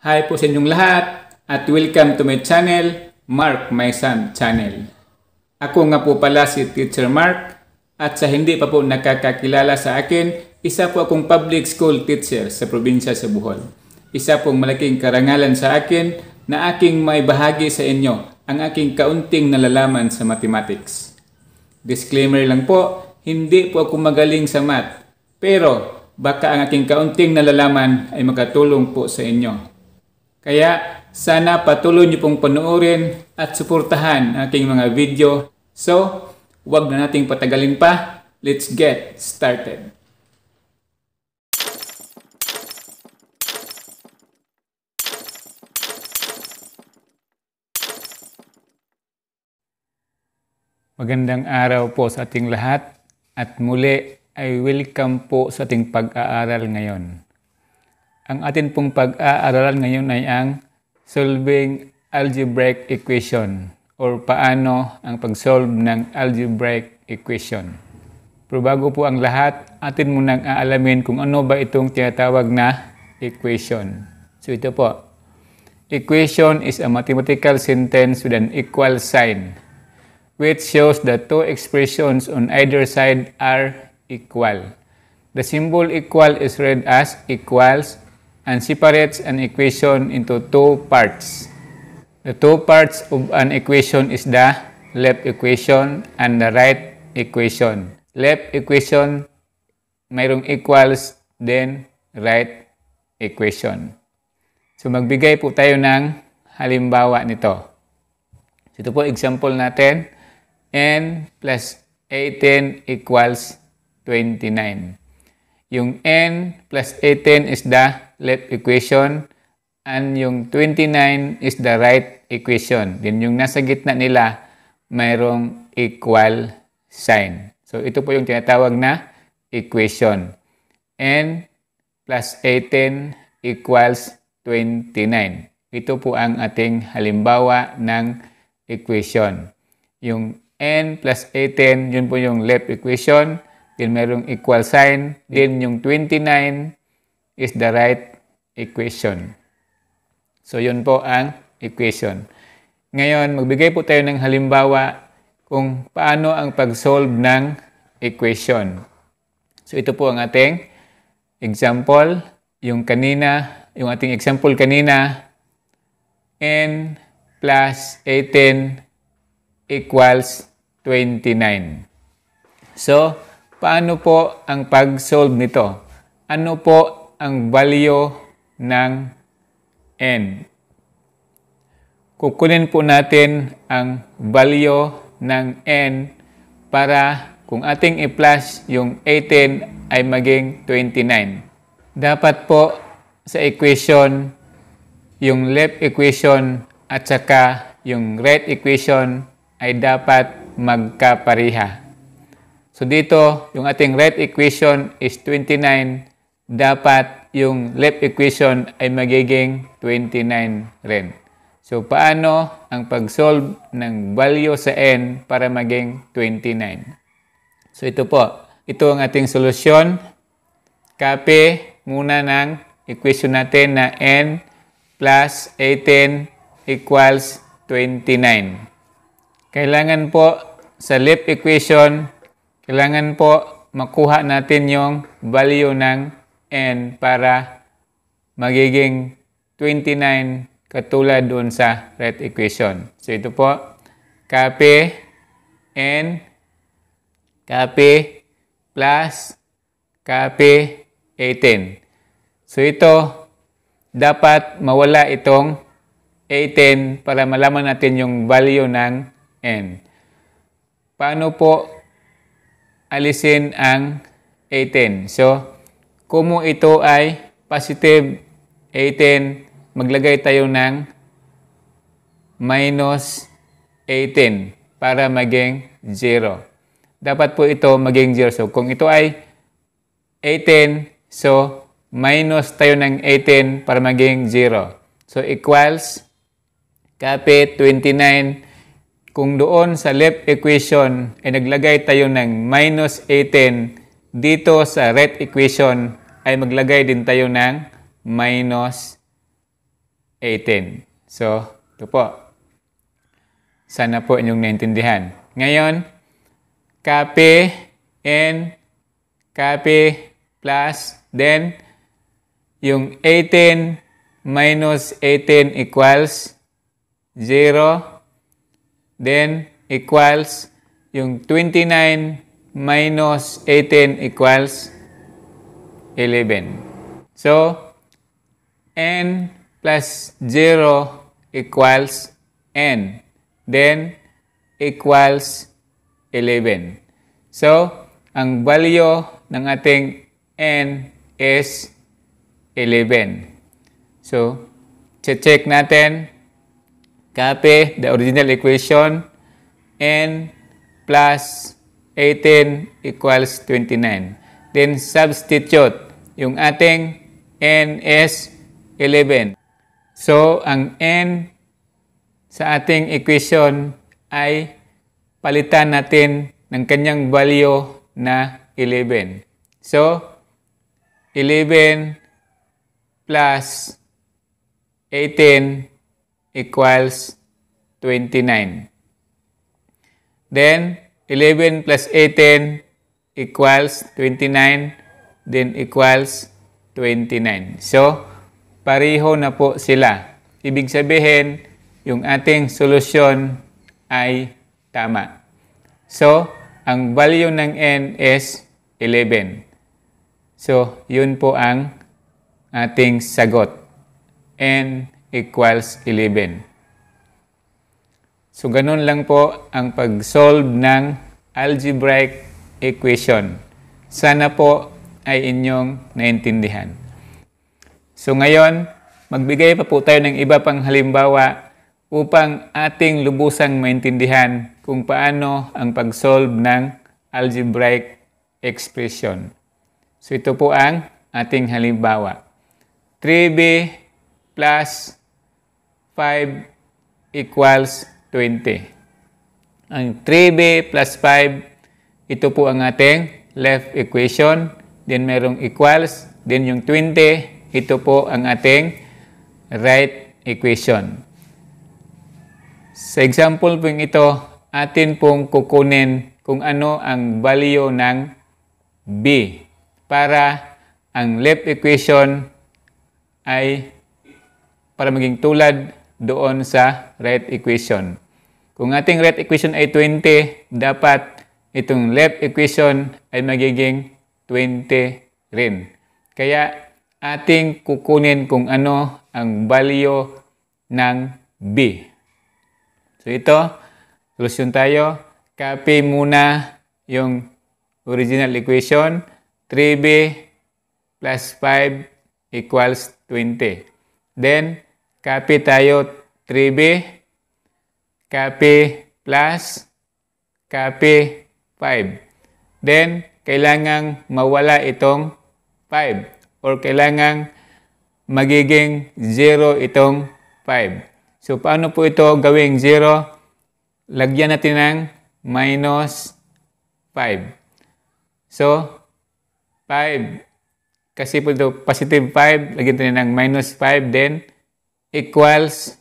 Hi po sa inyong lahat at welcome to my channel, Mark My Son Channel. Ako nga po pala si Teacher Mark at sa hindi pa po nakakakilala sa akin, isa po akong public school teacher sa probinsya sa Bohol. Isa pong malaking karangalan sa akin na aking may bahagi sa inyo ang aking kaunting nalalaman sa mathematics. Disclaimer lang po, hindi po ako magaling sa math pero baka ang aking kaunting nalalaman ay makatulong po sa inyo kaya sana patuloy niyo pong panoorin at suportahan aking mga video. So, wag na nating patagalin pa. Let's get started. Magandang araw po sa ating lahat at muli ay welcome po sa ating pag-aaral ngayon. Ang atin pong pag-aaralan ngayon ay ang solving algebraic equation or paano ang pag-solve ng algebraic equation. Pero bago po ang lahat, atin munang aalamin kung ano ba itong tinatawag na equation. So ito po, equation is a mathematical sentence with an equal sign which shows that two expressions on either side are equal. The symbol equal is read as equals and separates an equation into two parts. The two parts of an equation is the left equation and the right equation. Left equation mayroong equals then right equation. So magbigay po tayo ng halimbawa nito. ito po example natin. n plus 18 equals 29. Yung n plus 18 is the left equation and yung 29 is the right equation. Then yung nasa gitna nila, mayroong equal sign. So ito po yung tinatawag na equation. N plus 18 equals 29. Ito po ang ating halimbawa ng equation. Yung n plus 18, yun po yung left equation. Then mayroong equal sign. Then yung 29 is the right equation. So, yun po ang equation. Ngayon, magbigay po tayo ng halimbawa kung paano ang pag-solve ng equation. So, ito po ang ating example. Yung kanina, yung ating example kanina, n plus 18 equals 29. So, paano po ang pag-solve nito? Ano po ang value ng n. Kukunin po natin ang value ng n para kung ating i-plus yung 18 ay maging 29. Dapat po sa equation, yung left equation at saka yung right equation ay dapat magkapareha. So dito, yung ating right equation is 29, dapat yung left equation ay magiging 29 rin. So, paano ang pag-solve ng value sa n para maging 29? So, ito po. Ito ang ating solusyon. Copy muna ng equation natin na n plus 18 equals 29. Kailangan po sa left equation, kailangan po makuha natin yung value ng and para magiging 29 katulad doon sa red equation. So ito po, copy N copy plus copy 18. So ito, dapat mawala itong 18 para malaman natin yung value ng N. Paano po alisin ang 18? So, kung ito ay positive 18, maglagay tayo ng minus 18 para maging 0. Dapat po ito maging 0. So, kung ito ay 18, so minus tayo ng 18 para maging 0. So, equals kapit 29. Kung doon sa left equation ay naglagay tayo ng minus 18, dito sa right equation ay maglagay din tayo ng minus 18. So, ito po. Sana po inyong naintindihan. Ngayon, copy and copy plus then yung 18 minus 18 equals 0 then equals yung 29 minus 18 equals 11. So, n plus 0 equals n. Then, equals 11. So, ang value ng ating n is 11. So, check natin. Copy the original equation. n plus 18 equals 29 then substitute yung ating ns 11. So, ang N sa ating equation ay palitan natin ng kanyang value na 11. So, 11 plus 18 equals 29. Then, 11 plus 18 equals 29, then equals 29. So, pareho na po sila. Ibig sabihin, yung ating solusyon ay tama. So, ang value ng n is 11. So, yun po ang ating sagot. n equals 11. So, ganun lang po ang pag-solve ng algebraic equation. Sana po ay inyong naintindihan. So ngayon, magbigay pa po tayo ng iba pang halimbawa upang ating lubusang maintindihan kung paano ang pag-solve ng algebraic expression. So ito po ang ating halimbawa. 3b plus 5 equals 20. Ang 3b plus 5 ito po ang ating left equation. Then merong equals. Then yung 20. Ito po ang ating right equation. Sa example po ito, atin pong kukunin kung ano ang value ng B para ang left equation ay para maging tulad doon sa right equation. Kung ating right equation ay 20, dapat itong left equation ay magiging 20 rin. Kaya ating kukunin kung ano ang value ng B. So ito, solusyon tayo. Copy muna yung original equation. 3B plus 5 equals 20. Then, copy tayo 3B, copy plus, copy 5. Then, kailangang mawala itong 5 or kailangang magiging 0 itong 5. So, paano po ito gawing 0? Lagyan natin ng minus 5. So, 5. Kasi po ito positive 5, lagyan natin ng minus 5 then equals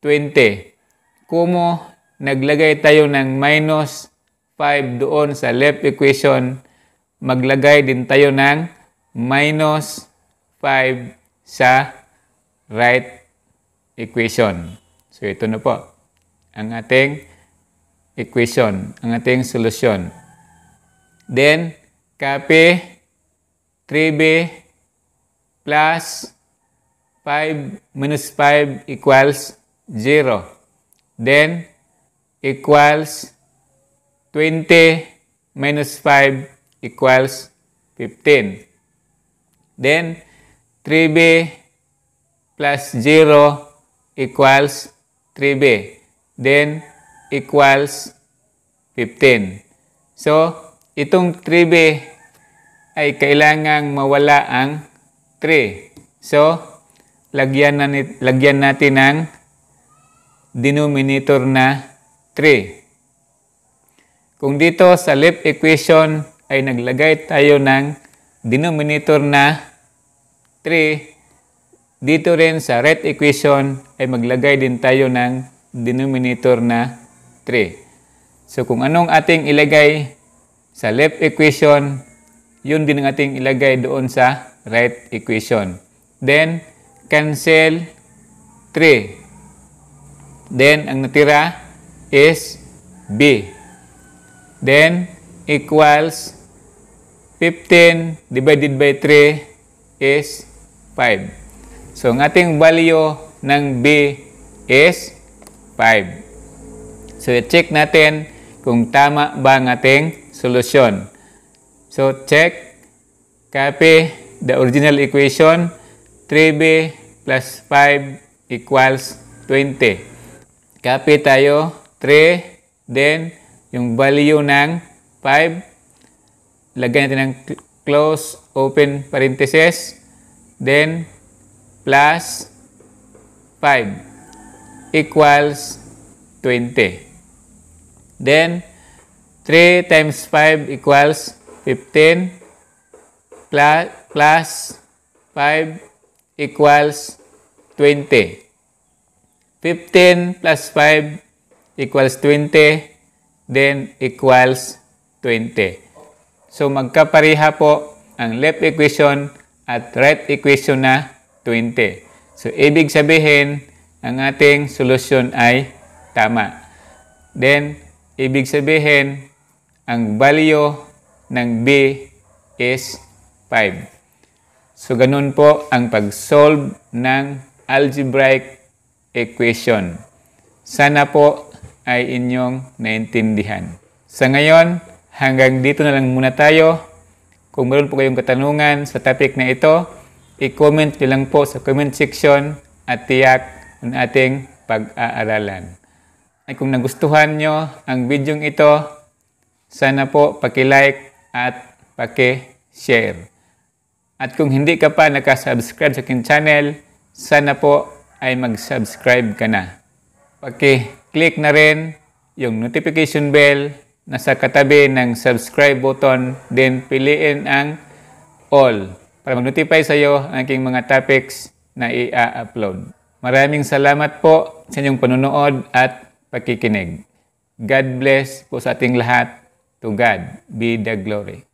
20. Kumo, naglagay tayo ng minus 5 doon sa left equation, maglagay din tayo ng minus 5 sa right equation. So, ito na po ang ating equation, ang ating solusyon. Then, copy 3b plus 5 minus 5 equals 0. Then, equals 20 minus 5 equals 15. Then 3b plus 0 equals 3b. Then equals 15. So, itong 3b ay kailangang mawala ang 3. So, lagyan, na, lagyan natin ng denominator na 3. Kung dito sa left equation ay naglagay tayo ng denominator na 3, dito rin sa right equation ay maglagay din tayo ng denominator na 3. So kung anong ating ilagay sa left equation, yun din ang ating ilagay doon sa right equation. Then, cancel 3. Then, ang natira is B then equals 15 divided by 3 is 5. So, ang ating value ng B is 5. So, check natin kung tama ba ang ating solusyon. So, check, copy the original equation, 3B plus 5 equals 20. Copy tayo, 3, then 5 yung value ng 5. Lagyan natin ng close, open parenthesis. Then, plus 5 equals 20. Then, 3 times 5 equals 15 plus, plus 5 equals 20. 15 plus 5 equals 20 then equals 20. So magkapareha po ang left equation at right equation na 20. So ibig sabihin, ang ating solusyon ay tama. Then, ibig sabihin, ang value ng B is 5. So ganun po ang pag-solve ng algebraic equation. Sana po ay inyong naintindihan. Sa ngayon, hanggang dito na lang muna tayo. Kung meron po kayong katanungan sa topic na ito, i-comment nyo lang po sa comment section at tiyak ang ating pag-aaralan. At kung nagustuhan nyo ang video ito, sana po paki-like at paki-share. At kung hindi ka pa nakasubscribe sa akin channel, sana po ay mag-subscribe ka na. Paki click na rin yung notification bell na sa katabi ng subscribe button, then piliin ang all para mag-notify sa iyo ang aking mga topics na i-upload. Maraming salamat po sa inyong panonood at pakikinig. God bless po sa ating lahat. To God be the glory.